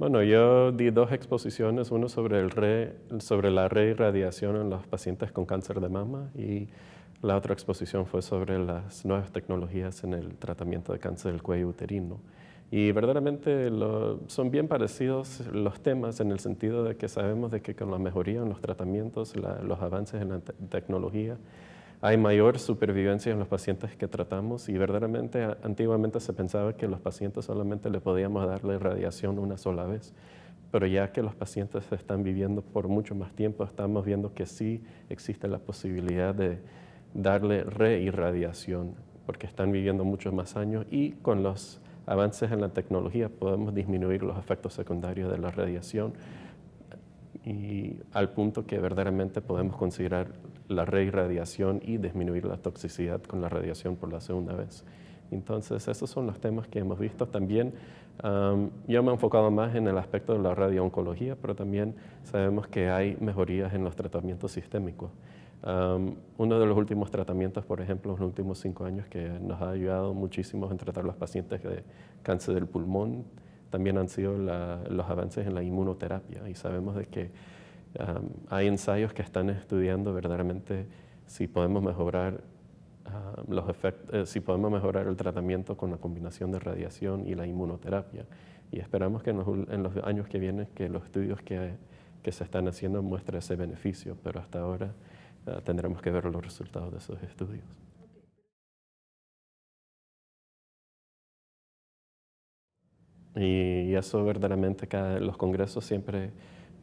Bueno, yo di dos exposiciones, uno sobre, el re, sobre la reirradiación en los pacientes con cáncer de mama y la otra exposición fue sobre las nuevas tecnologías en el tratamiento de cáncer del cuello uterino. Y verdaderamente son bien parecidos los temas en el sentido de que sabemos de que con la mejoría en los tratamientos, los avances en la tecnología, hay mayor supervivencia en los pacientes que tratamos y verdaderamente antiguamente se pensaba que los pacientes solamente le podíamos darle radiación una sola vez, pero ya que los pacientes están viviendo por mucho más tiempo, estamos viendo que sí existe la posibilidad de darle reirradiación porque están viviendo muchos más años y con los avances en la tecnología podemos disminuir los efectos secundarios de la radiación y al punto que verdaderamente podemos considerar la reirradiación y disminuir la toxicidad con la radiación por la segunda vez. Entonces, esos son los temas que hemos visto. También yo me he enfocado más en el aspecto de la radiooncología, pero también sabemos que hay mejorías en los tratamientos sistémicos. uno de los últimos tratamientos, por ejemplo, en los últimos cinco años, que nos ha ayudado muchísimo en tratar a los pacientes de cáncer del pulmón, también han sido los avances en la inmunoterapia. Y sabemos de que hay ensayos que están estudiando verdaderamente si podemos mejorar los efectos, eh, si podemos mejorar el tratamiento con la combinación de radiación y la inmunoterapia. Y esperamos que en los, años que vienen que los estudios que, se están haciendo muestren ese beneficio, pero hasta ahora ah, tendremos que ver los resultados de esos estudios. Y, eso verdaderamente, los congresos siempre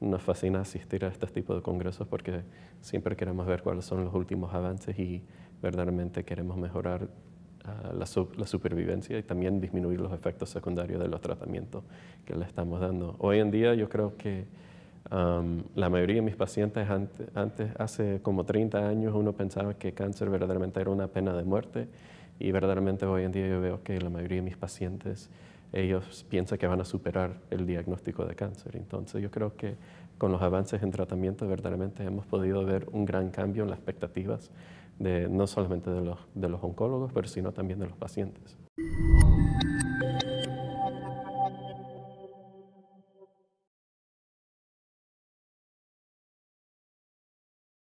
nos fascina asistir a este tipo de congresos porque siempre queremos ver cuáles son los últimos avances y verdaderamente queremos mejorar ah, la, supervivencia y también disminuir los efectos secundarios de los tratamientos que le estamos dando. Hoy en día yo creo que la mayoría de mis pacientes antes, hace como 30 años, uno pensaba que cáncer verdaderamente era una pena de muerte y verdaderamente hoy en día yo veo que la mayoría de mis pacientes ellos piensan que van a superar el diagnóstico de cáncer. Entonces yo creo que con los avances en tratamiento verdaderamente hemos podido ver un gran cambio en las expectativas de, no solamente de los, oncólogos, pero sino también de los pacientes.